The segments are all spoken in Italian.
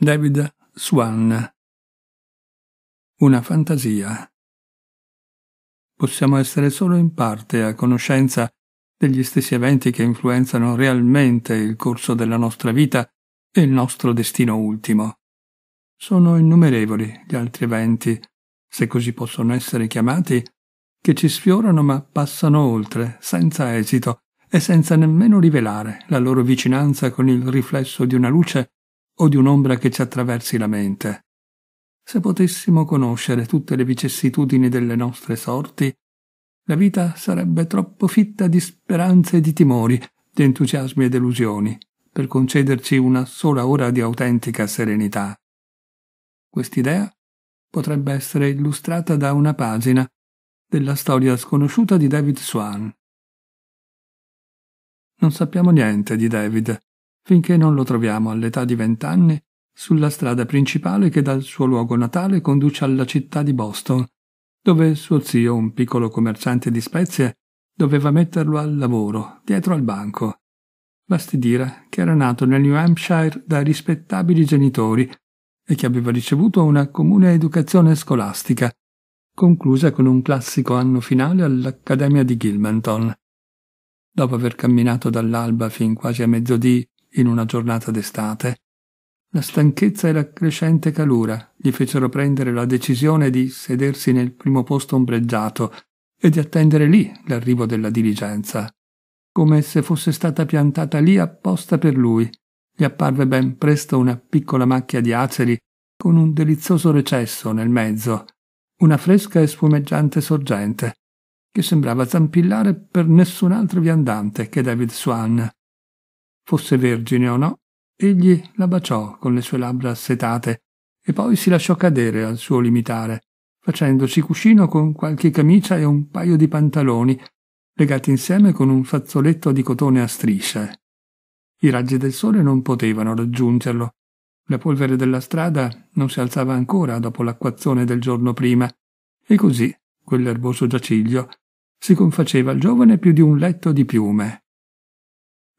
David Swan. Una fantasia. Possiamo essere solo in parte a conoscenza degli stessi eventi che influenzano realmente il corso della nostra vita e il nostro destino ultimo. Sono innumerevoli gli altri eventi, se così possono essere chiamati, che ci sfiorano ma passano oltre, senza esito e senza nemmeno rivelare la loro vicinanza con il riflesso di una luce o di un'ombra che ci attraversi la mente. Se potessimo conoscere tutte le vicissitudini delle nostre sorti, la vita sarebbe troppo fitta di speranze e di timori, di entusiasmi e delusioni, per concederci una sola ora di autentica serenità. Quest'idea potrebbe essere illustrata da una pagina della storia sconosciuta di David Swan. Non sappiamo niente di David, finché non lo troviamo all'età di vent'anni sulla strada principale che dal suo luogo natale conduce alla città di Boston, dove suo zio, un piccolo commerciante di spezie, doveva metterlo al lavoro, dietro al banco. Basti dire che era nato nel New Hampshire da rispettabili genitori e che aveva ricevuto una comune educazione scolastica, conclusa con un classico anno finale all'Accademia di Gilmanton. Dopo aver camminato dall'alba fin quasi a mezzodì in una giornata d'estate, la stanchezza e la crescente calura gli fecero prendere la decisione di sedersi nel primo posto ombreggiato e di attendere lì l'arrivo della diligenza, come se fosse stata piantata lì apposta per lui. Gli apparve ben presto una piccola macchia di aceri con un delizioso recesso nel mezzo, una fresca e spumeggiante sorgente, che sembrava zampillare per nessun altro viandante che David Swan, fosse vergine o no, egli la baciò con le sue labbra assetate e poi si lasciò cadere al suo limitare, facendosi cuscino con qualche camicia e un paio di pantaloni, legati insieme con un fazzoletto di cotone a strisce. I raggi del sole non potevano raggiungerlo. La polvere della strada non si alzava ancora dopo l'acquazzone del giorno prima, e così quell'erboso giaciglio si confaceva al giovane più di un letto di piume.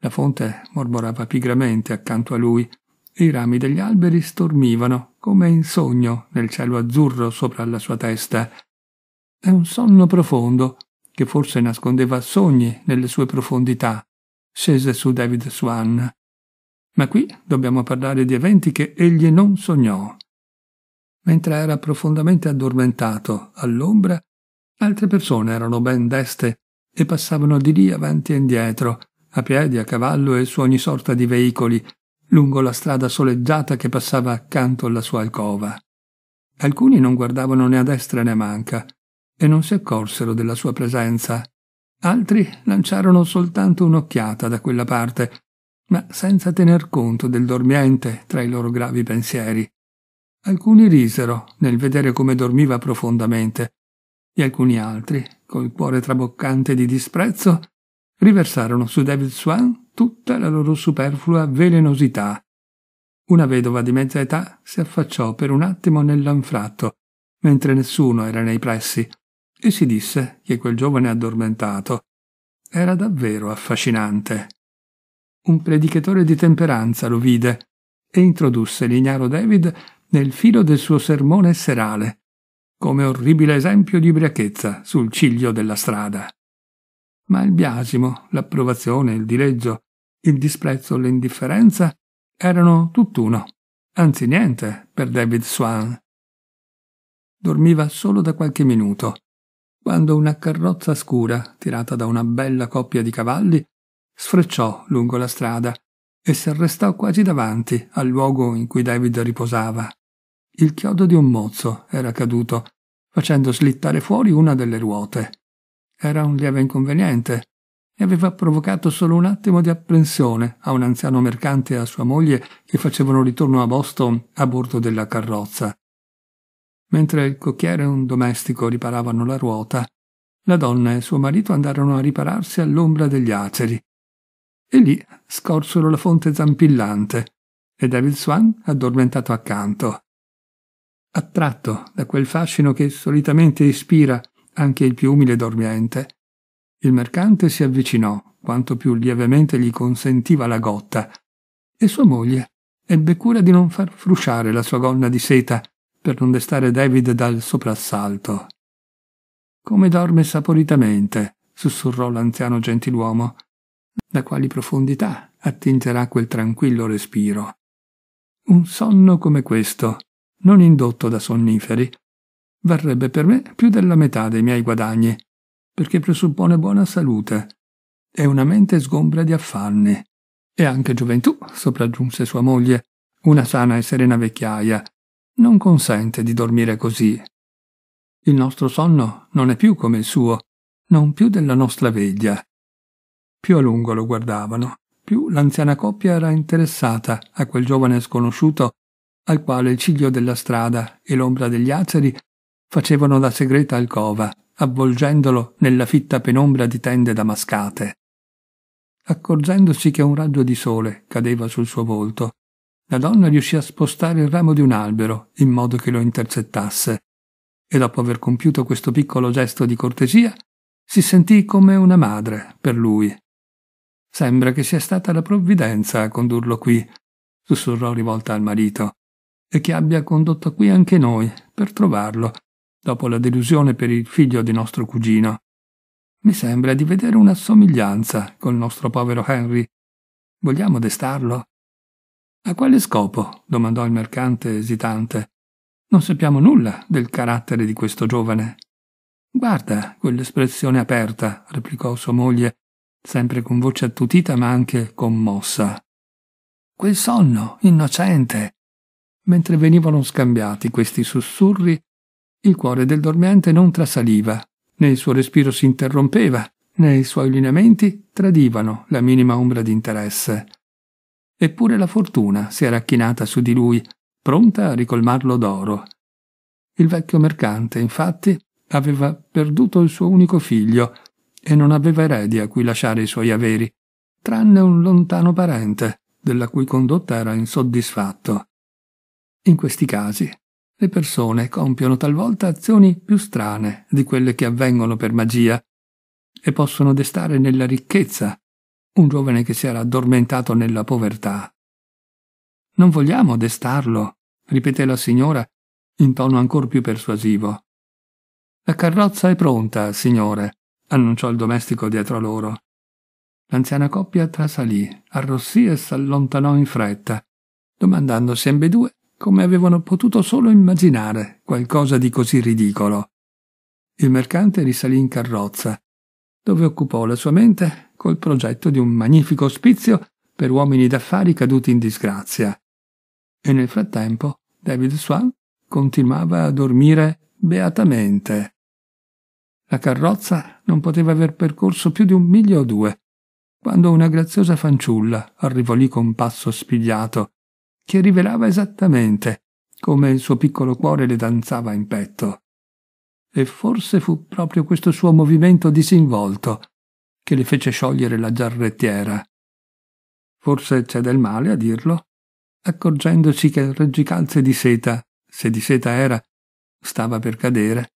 La fonte mormorava pigramente accanto a lui. e I rami degli alberi stormivano, come in sogno, nel cielo azzurro sopra la sua testa. È un sonno profondo, che forse nascondeva sogni nelle sue profondità, scese su David Swan. Ma qui dobbiamo parlare di eventi che egli non sognò. Mentre era profondamente addormentato, all'ombra, altre persone erano ben deste e passavano di lì avanti e indietro, a piedi, a cavallo e su ogni sorta di veicoli, lungo la strada soleggiata che passava accanto alla sua alcova. Alcuni non guardavano né a destra né a manca e non si accorsero della sua presenza. Altri lanciarono soltanto un'occhiata da quella parte, ma senza tener conto del dormiente tra i loro gravi pensieri. Alcuni risero nel vedere come dormiva profondamente, e alcuni altri, col cuore traboccante di disprezzo, riversarono su David Swan tutta la loro superflua velenosità. Una vedova di mezza età si affacciò per un attimo nell'anfratto, mentre nessuno era nei pressi, e si disse che quel giovane addormentato era davvero affascinante. Un predicatore di temperanza lo vide e introdusse l'ignaro David nel filo del suo sermone serale, come orribile esempio di ubriachezza sul ciglio della strada ma il biasimo, l'approvazione, il dileggio, il disprezzo, l'indifferenza erano tutt'uno, anzi niente per David Swan. Dormiva solo da qualche minuto, quando una carrozza scura, tirata da una bella coppia di cavalli, sfrecciò lungo la strada e si arrestò quasi davanti al luogo in cui David riposava. Il chiodo di un mozzo era caduto, facendo slittare fuori una delle ruote. Era un lieve inconveniente e aveva provocato solo un attimo di apprensione a un anziano mercante e a sua moglie che facevano ritorno a Boston a bordo della carrozza. Mentre il cocchiere e un domestico riparavano la ruota, la donna e suo marito andarono a ripararsi all'ombra degli aceri. E lì scorsero la fonte zampillante e David Swan addormentato accanto. Attratto da quel fascino che solitamente ispira anche il più umile dormiente. Il mercante si avvicinò, quanto più lievemente gli consentiva la gotta, e sua moglie ebbe cura di non far frusciare la sua gonna di seta per non destare David dal soprassalto. Come dorme saporitamente, sussurrò l'anziano gentiluomo, da quali profondità attingerà quel tranquillo respiro. Un sonno come questo, non indotto da sonniferi, varrebbe per me più della metà dei miei guadagni, perché presuppone buona salute e una mente sgombra di affanni. E anche gioventù, sopraggiunse sua moglie, una sana e serena vecchiaia, non consente di dormire così. Il nostro sonno non è più come il suo, non più della nostra veglia. Più a lungo lo guardavano, più l'anziana coppia era interessata a quel giovane sconosciuto al quale il ciglio della strada e l'ombra degli aceri facevano la segreta alcova, avvolgendolo nella fitta penombra di tende damascate. Accorgendosi che un raggio di sole cadeva sul suo volto, la donna riuscì a spostare il ramo di un albero in modo che lo intercettasse, e dopo aver compiuto questo piccolo gesto di cortesia, si sentì come una madre per lui. Sembra che sia stata la provvidenza a condurlo qui, sussurrò rivolta al marito, e che abbia condotto qui anche noi per trovarlo dopo la delusione per il figlio di nostro cugino. Mi sembra di vedere una somiglianza col nostro povero Henry. Vogliamo destarlo? A quale scopo? domandò il mercante esitante. Non sappiamo nulla del carattere di questo giovane. Guarda quell'espressione aperta, replicò sua moglie, sempre con voce attutita ma anche commossa. Quel sonno innocente. Mentre venivano scambiati questi sussurri, il cuore del dormiente non trasaliva, né il suo respiro si interrompeva, né i suoi lineamenti tradivano la minima ombra di interesse. Eppure la fortuna si era chinata su di lui, pronta a ricolmarlo d'oro. Il vecchio mercante, infatti, aveva perduto il suo unico figlio e non aveva eredi a cui lasciare i suoi averi, tranne un lontano parente, della cui condotta era insoddisfatto. In questi casi le persone compiono talvolta azioni più strane di quelle che avvengono per magia e possono destare nella ricchezza un giovane che si era addormentato nella povertà. Non vogliamo destarlo, ripeté la signora in tono ancor più persuasivo. La carrozza è pronta, signore, annunciò il domestico dietro a loro. L'anziana coppia trasalì, arrossì e s'allontanò in fretta, domandandosi ambedue come avevano potuto solo immaginare qualcosa di così ridicolo. Il mercante risalì in carrozza, dove occupò la sua mente col progetto di un magnifico ospizio per uomini d'affari caduti in disgrazia. E nel frattempo David Swan continuava a dormire beatamente. La carrozza non poteva aver percorso più di un miglio o due, quando una graziosa fanciulla arrivò lì con passo spigliato che rivelava esattamente come il suo piccolo cuore le danzava in petto. E forse fu proprio questo suo movimento disinvolto che le fece sciogliere la giarrettiera. Forse c'è del male a dirlo, accorgendosi che il reggicalze di seta, se di seta era, stava per cadere.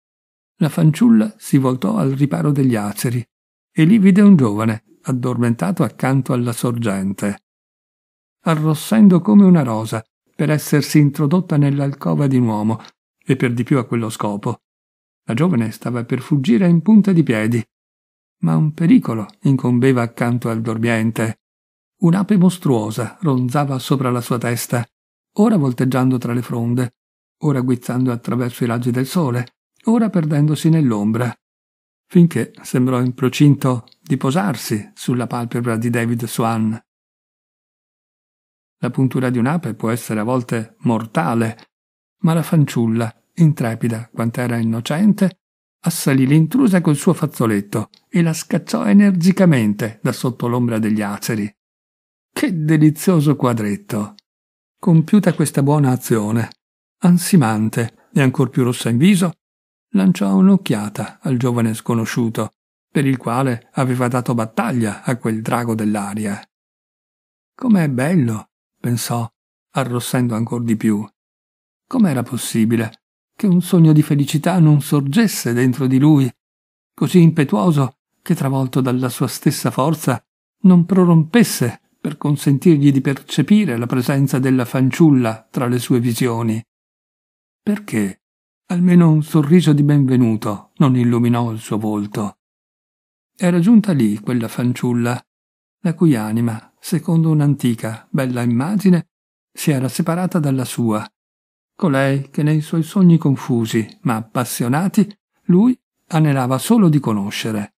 La fanciulla si voltò al riparo degli aceri e lì vide un giovane addormentato accanto alla sorgente arrossendo come una rosa, per essersi introdotta nell'alcova di un uomo, e per di più a quello scopo. La giovane stava per fuggire in punta di piedi, ma un pericolo incombeva accanto al dormiente. Un'ape mostruosa ronzava sopra la sua testa, ora volteggiando tra le fronde, ora guizzando attraverso i raggi del sole, ora perdendosi nell'ombra, finché sembrò in procinto di posarsi sulla palpebra di David Swan. La puntura di un'ape può essere a volte mortale, ma la fanciulla, intrepida quant'era innocente, assalì l'intrusa col suo fazzoletto e la scacciò energicamente da sotto l'ombra degli aceri. Che delizioso quadretto! Compiuta questa buona azione, ansimante e ancor più rossa in viso, lanciò un'occhiata al giovane sconosciuto, per il quale aveva dato battaglia a quel drago dell'aria. Com'è bello pensò, arrossendo ancor di più. Com'era possibile che un sogno di felicità non sorgesse dentro di lui, così impetuoso che, travolto dalla sua stessa forza, non prorompesse per consentirgli di percepire la presenza della fanciulla tra le sue visioni? Perché almeno un sorriso di benvenuto non illuminò il suo volto? Era giunta lì quella fanciulla, la cui anima secondo un'antica, bella immagine, si era separata dalla sua. Colei che nei suoi sogni confusi, ma appassionati, lui anelava solo di conoscere.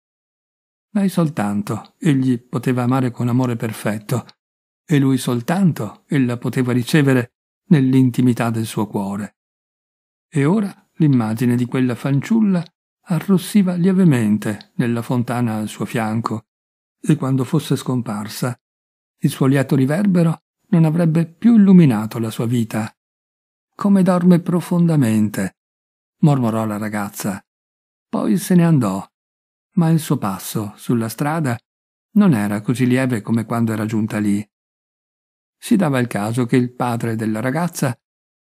Lei soltanto, egli poteva amare con amore perfetto, e lui soltanto ella poteva ricevere nell'intimità del suo cuore. E ora l'immagine di quella fanciulla arrossiva lievemente nella fontana al suo fianco, e quando fosse scomparsa il suo lieto riverbero non avrebbe più illuminato la sua vita. Come dorme profondamente, mormorò la ragazza. Poi se ne andò, ma il suo passo sulla strada non era così lieve come quando era giunta lì. Si dava il caso che il padre della ragazza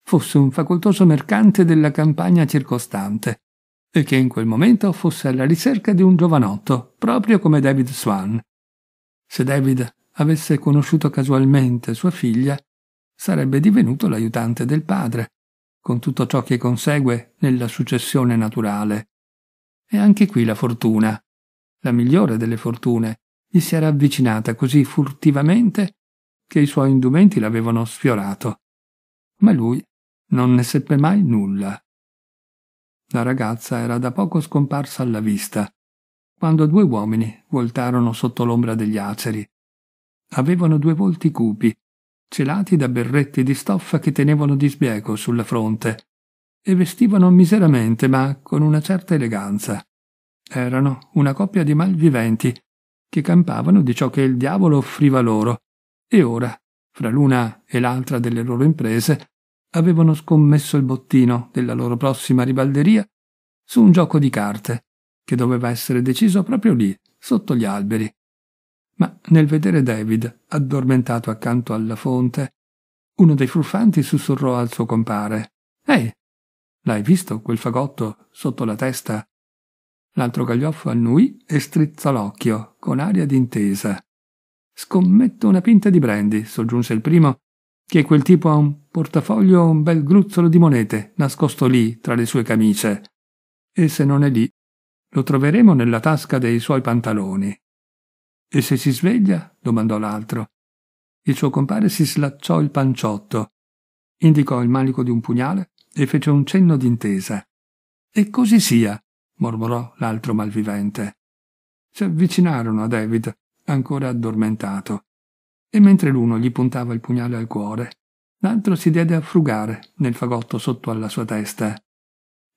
fosse un facoltoso mercante della campagna circostante e che in quel momento fosse alla ricerca di un giovanotto, proprio come David Swan. Se David avesse conosciuto casualmente sua figlia, sarebbe divenuto l'aiutante del padre, con tutto ciò che consegue nella successione naturale. E anche qui la fortuna, la migliore delle fortune, gli si era avvicinata così furtivamente che i suoi indumenti l'avevano sfiorato. Ma lui non ne seppe mai nulla. La ragazza era da poco scomparsa alla vista, quando due uomini voltarono sotto l'ombra degli aceri. Avevano due volti cupi, celati da berretti di stoffa che tenevano di sbieco sulla fronte, e vestivano miseramente ma con una certa eleganza. Erano una coppia di malviventi che campavano di ciò che il diavolo offriva loro, e ora, fra l'una e l'altra delle loro imprese, avevano scommesso il bottino della loro prossima ribalderia su un gioco di carte, che doveva essere deciso proprio lì, sotto gli alberi, ma nel vedere David addormentato accanto alla fonte, uno dei furfanti sussurrò al suo compare Ehi, l'hai visto quel fagotto sotto la testa? L'altro gaglioffo annui e strizzò l'occhio, con aria d'intesa. Scommetto una pinta di brandy, soggiunse il primo, che quel tipo ha un portafoglio o un bel gruzzolo di monete nascosto lì tra le sue camicie. E se non è lì, lo troveremo nella tasca dei suoi pantaloni. E se si sveglia? domandò l'altro. Il suo compare si slacciò il panciotto, indicò il manico di un pugnale e fece un cenno d'intesa. E così sia, mormorò l'altro malvivente. Si avvicinarono a David, ancora addormentato, e mentre l'uno gli puntava il pugnale al cuore, l'altro si diede a frugare nel fagotto sotto alla sua testa.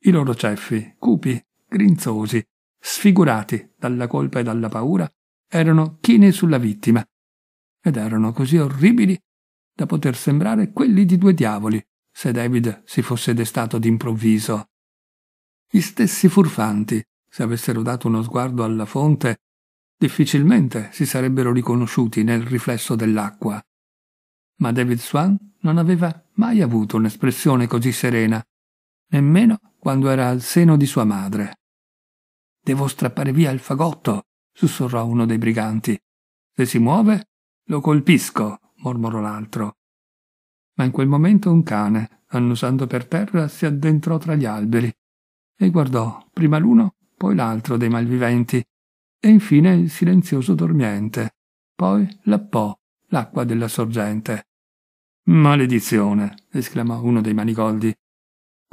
I loro ceffi, cupi, grinzosi, sfigurati dalla colpa e dalla paura, erano chini sulla vittima, ed erano così orribili da poter sembrare quelli di due diavoli, se David si fosse destato d'improvviso. Gli stessi furfanti, se avessero dato uno sguardo alla fonte, difficilmente si sarebbero riconosciuti nel riflesso dell'acqua. Ma David Swan non aveva mai avuto un'espressione così serena, nemmeno quando era al seno di sua madre. Devo strappare via il fagotto, sussurrò uno dei briganti. Se si muove, lo colpisco, mormorò l'altro. Ma in quel momento un cane, annusando per terra, si addentrò tra gli alberi e guardò prima l'uno, poi l'altro dei malviventi, e infine il silenzioso dormiente, poi lappò l'acqua della sorgente. Maledizione! esclamò uno dei manigoldi.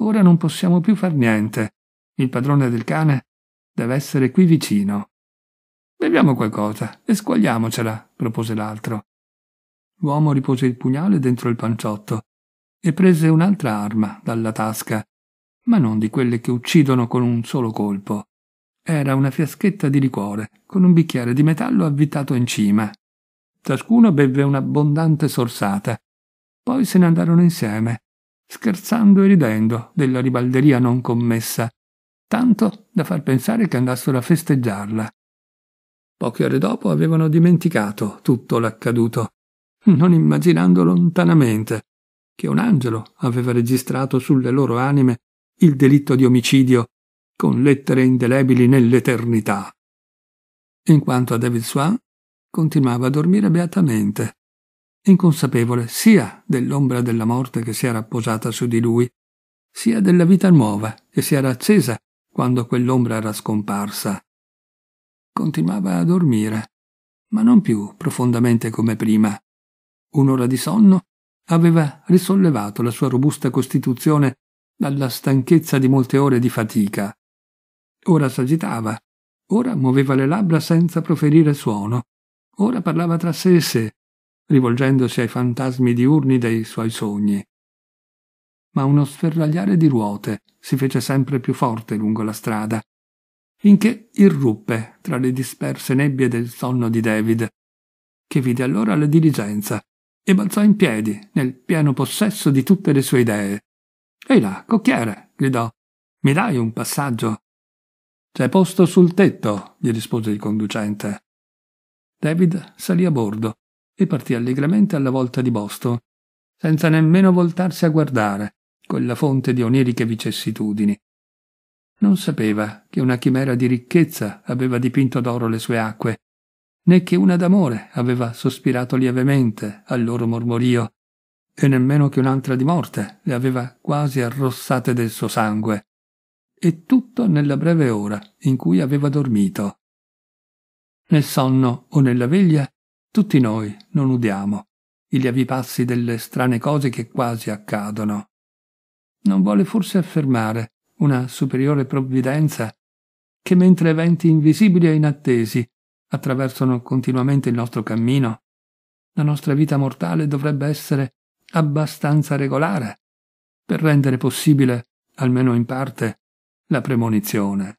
Ora non possiamo più far niente. Il padrone del cane deve essere qui vicino. Beviamo qualcosa e squagliamocela, propose l'altro. L'uomo ripose il pugnale dentro il panciotto e prese un'altra arma dalla tasca, ma non di quelle che uccidono con un solo colpo. Era una fiaschetta di liquore con un bicchiere di metallo avvitato in cima. Ciascuno bevve un'abbondante sorsata. Poi se ne andarono insieme, scherzando e ridendo della ribalderia non commessa, tanto da far pensare che andassero a festeggiarla. Poche ore dopo avevano dimenticato tutto l'accaduto, non immaginando lontanamente che un angelo aveva registrato sulle loro anime il delitto di omicidio con lettere indelebili nell'eternità. In quanto a David Swan, continuava a dormire beatamente, inconsapevole sia dell'ombra della morte che si era posata su di lui, sia della vita nuova che si era accesa quando quell'ombra era scomparsa. Continuava a dormire, ma non più profondamente come prima. Un'ora di sonno aveva risollevato la sua robusta costituzione dalla stanchezza di molte ore di fatica. Ora s'agitava, ora muoveva le labbra senza proferire suono, ora parlava tra sé e sé, rivolgendosi ai fantasmi diurni dei suoi sogni. Ma uno sferragliare di ruote si fece sempre più forte lungo la strada, finché irruppe tra le disperse nebbie del sonno di David, che vide allora la diligenza e balzò in piedi nel pieno possesso di tutte le sue idee. Ehi là, cocchiere, gridò, mi dai un passaggio? C'è posto sul tetto, gli rispose il conducente. David salì a bordo e partì allegramente alla volta di Boston, senza nemmeno voltarsi a guardare quella fonte di oniriche vicissitudini non sapeva che una chimera di ricchezza aveva dipinto d'oro le sue acque, né che una d'amore aveva sospirato lievemente al loro mormorio, e nemmeno che un'altra di morte le aveva quasi arrossate del suo sangue. E tutto nella breve ora in cui aveva dormito. Nel sonno o nella veglia, tutti noi non udiamo i lievi passi delle strane cose che quasi accadono. Non vuole forse affermare una superiore provvidenza, che mentre eventi invisibili e inattesi attraversano continuamente il nostro cammino, la nostra vita mortale dovrebbe essere abbastanza regolare per rendere possibile, almeno in parte, la premonizione.